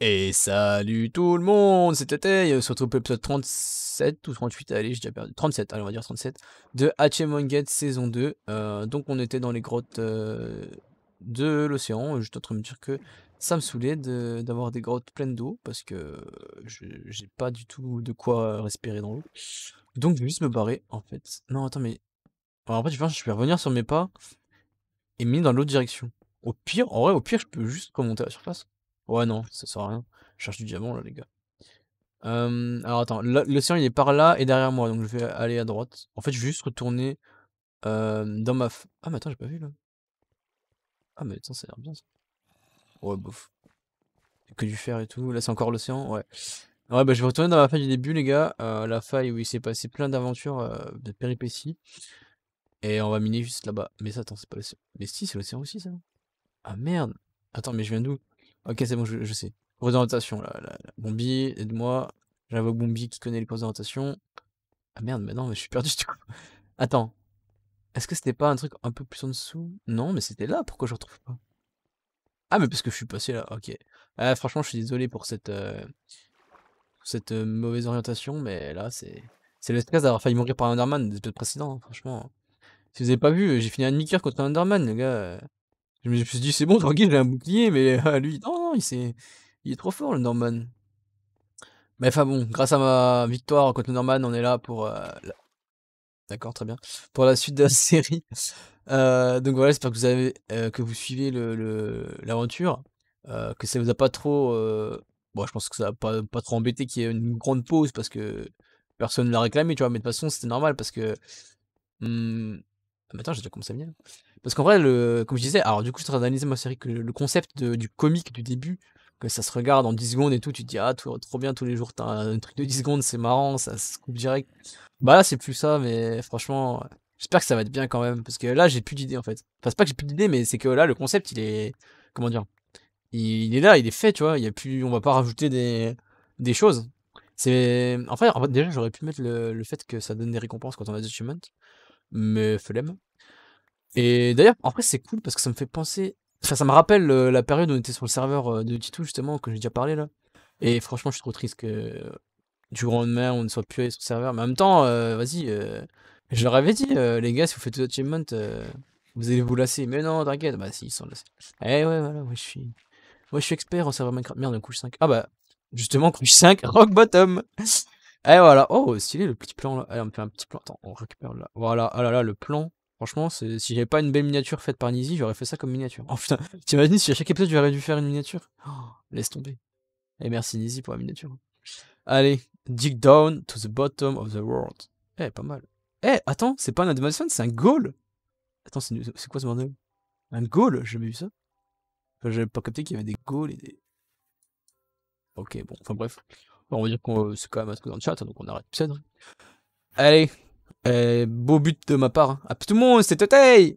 Et salut tout le monde, c'était pour l'épisode 37 ou 38, allez j'ai déjà perdu, 37, allez on va dire 37, de Hachemon saison 2. Euh, donc on était dans les grottes euh, de l'océan, euh, juste en train de me dire que ça me saoulait d'avoir des grottes pleines d'eau, parce que j'ai pas du tout de quoi respirer dans l'eau. Donc je vais juste me barrer en fait. Non attends mais... en fait je vais revenir sur mes pas et me dans l'autre direction. Au pire, en vrai au pire je peux juste remonter à la surface. Ouais, non, ça sert à rien. Je cherche du diamant, là, les gars. alors, attends. L'océan il est par là et derrière moi. Donc, je vais aller à droite. En fait, je vais juste retourner dans ma... Ah, mais attends, j'ai pas vu, là. Ah, mais attends, ça a l'air bien, ça. Ouais, bof. Que du fer et tout. Là, c'est encore l'océan, ouais. Ouais, bah, je vais retourner dans la faille du début, les gars. Euh, la faille où il s'est passé plein d'aventures, euh, de péripéties. Et on va miner juste là-bas. Mais ça, attends, c'est pas l'océan. Mais si, c'est l'océan aussi, ça. Ah, merde. Attends, mais je viens d'où Ok, c'est bon, je, sais. Course d'orientation là, Bombi, aide-moi. J'avais Bombi qui connaît les courses d'orientation. Ah merde, mais non, mais je suis perdu du coup. Attends. Est-ce que c'était pas un truc un peu plus en dessous Non, mais c'était là, pourquoi je retrouve pas Ah, mais parce que je suis passé là, ok. Ah, franchement, je suis désolé pour cette, euh, euh, mauvaise orientation, mais là, c'est c'est le stress d'avoir failli mourir par un Underman des épisodes précédents, hein, franchement. Si vous avez pas vu, euh, j'ai fini un demi contre un Underman, les gars. Je me suis dit, c'est bon, tranquille, j'ai un bouclier, mais lui, non, il, est... il est trop fort, le Norman. Mais enfin bon, grâce à ma victoire contre le Norman, on est là pour... Euh, D'accord, très bien. Pour la suite de la série. Euh, donc voilà, j'espère que vous avez euh, que vous suivez l'aventure, que ça vous a pas trop. bon, je pense que ça a pas, pas trop embêté qu'il y ait une grande pause parce que personne ne l'a réclamé, tu vois. Mais de toute façon, c'était normal parce que hmm, mais bah, attends, j'ai déjà commencé à venir. Parce qu'en vrai, le, comme je disais, alors du coup, je suis en train d'analyser ma série, que le concept du comique du début, que ça se regarde en 10 secondes et tout, tu te dis, ah, trop bien, tous les jours, t'as un truc de 10 secondes, c'est marrant, ça se coupe direct. Bah là, c'est plus ça, mais franchement, j'espère que ça va être bien quand même, parce que là, j'ai plus d'idées en fait. Enfin, c'est pas que j'ai plus d'idées, mais c'est que là, le concept, il est. Comment dire il, est là, il est fait, tu vois, il y a plus, on va pas rajouter des, choses. C'est. Enfin, en fait, déjà, j'aurais pu mettre le, fait que ça donne des récompenses quand on a des achievements mais flemme. Et d'ailleurs, après, c'est cool parce que ça me fait penser. Enfin, ça me rappelle la période où on était sur le serveur de Titou, justement, que j'ai déjà parlé là. Et franchement, je suis trop triste que du grand lendemain, on ne soit plus allé sur le serveur. Mais en même temps, vas-y, je leur avais dit, les gars, si vous faites tout achievement, vous allez vous lasser. Mais non, t'inquiète, bah si, ils sont lassés. Eh ouais, voilà, moi je suis. Moi je suis expert en serveur Minecraft. Merde, couche 5. Ah bah, justement, couche 5, rock bottom et eh, voilà. Oh, stylé le petit plan. Là. Allez, on fait un petit plan. Attends, on récupère là. Voilà. Ah là là, le plan. Franchement, si j'avais pas une belle miniature faite par Nizi, j'aurais fait ça comme miniature. Oh putain, t'imagines si à chaque épisode j'aurais dû faire une miniature oh, Laisse tomber. Et eh, merci Nizi pour la miniature. Allez, dig down to the bottom of the world. Eh, pas mal. Eh, attends, c'est pas un animation, c'est un goal Attends, c'est quoi ce bordel Un goal J'ai jamais vu ça. j'avais pas capté qu'il y avait des goals et des... Ok, bon, enfin bref on va dire que euh, c'est quand même un truc dans le chat, hein, donc on arrête de Allez, euh, beau but de ma part. Hein. À tout le monde, c'est Totei